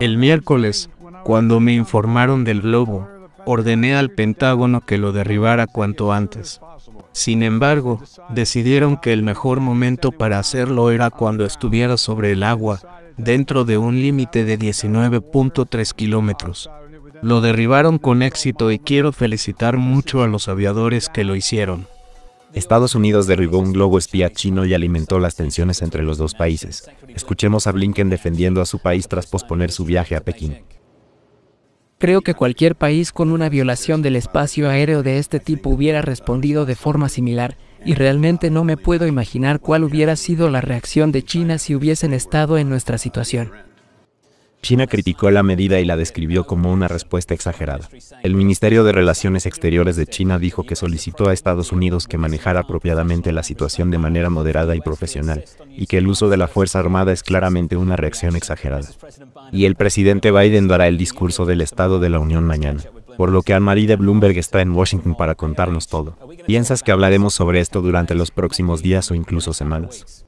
El miércoles, cuando me informaron del globo, ordené al Pentágono que lo derribara cuanto antes. Sin embargo, decidieron que el mejor momento para hacerlo era cuando estuviera sobre el agua, dentro de un límite de 19.3 kilómetros. Lo derribaron con éxito y quiero felicitar mucho a los aviadores que lo hicieron. Estados Unidos derribó un globo espía chino y alimentó las tensiones entre los dos países. Escuchemos a Blinken defendiendo a su país tras posponer su viaje a Pekín. Creo que cualquier país con una violación del espacio aéreo de este tipo hubiera respondido de forma similar, y realmente no me puedo imaginar cuál hubiera sido la reacción de China si hubiesen estado en nuestra situación. China criticó la medida y la describió como una respuesta exagerada. El Ministerio de Relaciones Exteriores de China dijo que solicitó a Estados Unidos que manejara apropiadamente la situación de manera moderada y profesional, y que el uso de la Fuerza Armada es claramente una reacción exagerada. Y el presidente Biden dará el discurso del Estado de la Unión mañana por lo que Anne-Marie de Bloomberg está en Washington para contarnos todo. ¿Piensas que hablaremos sobre esto durante los próximos días o incluso semanas?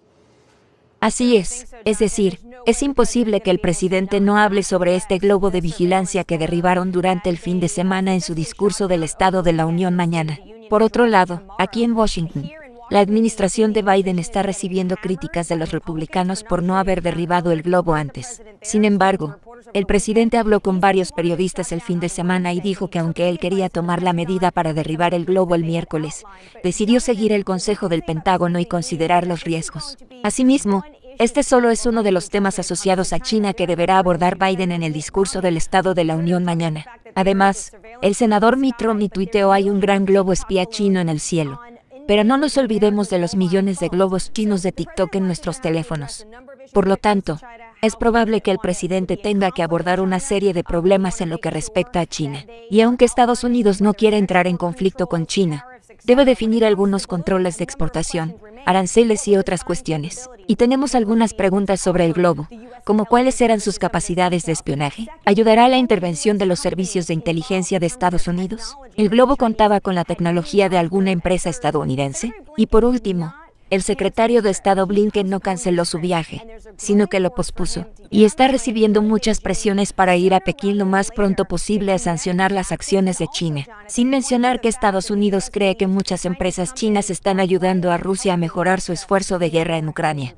Así es, es decir, es imposible que el presidente no hable sobre este globo de vigilancia que derribaron durante el fin de semana en su discurso del Estado de la Unión mañana. Por otro lado, aquí en Washington, la administración de Biden está recibiendo críticas de los republicanos por no haber derribado el globo antes. Sin embargo, el presidente habló con varios periodistas el fin de semana y dijo que aunque él quería tomar la medida para derribar el globo el miércoles, decidió seguir el consejo del Pentágono y considerar los riesgos. Asimismo, este solo es uno de los temas asociados a China que deberá abordar Biden en el discurso del Estado de la Unión mañana. Además, el senador Mitt Romney tuiteó hay un gran globo espía chino en el cielo. Pero no nos olvidemos de los millones de globos chinos de TikTok en nuestros teléfonos. Por lo tanto, es probable que el presidente tenga que abordar una serie de problemas en lo que respecta a China. Y aunque Estados Unidos no quiera entrar en conflicto con China, debe definir algunos controles de exportación, aranceles y otras cuestiones. Y tenemos algunas preguntas sobre el globo, como cuáles eran sus capacidades de espionaje. ¿Ayudará la intervención de los servicios de inteligencia de Estados Unidos? ¿El globo contaba con la tecnología de alguna empresa estadounidense? Y por último, el secretario de Estado Blinken no canceló su viaje, sino que lo pospuso, y está recibiendo muchas presiones para ir a Pekín lo más pronto posible a sancionar las acciones de China, sin mencionar que Estados Unidos cree que muchas empresas chinas están ayudando a Rusia a mejorar su esfuerzo de guerra en Ucrania.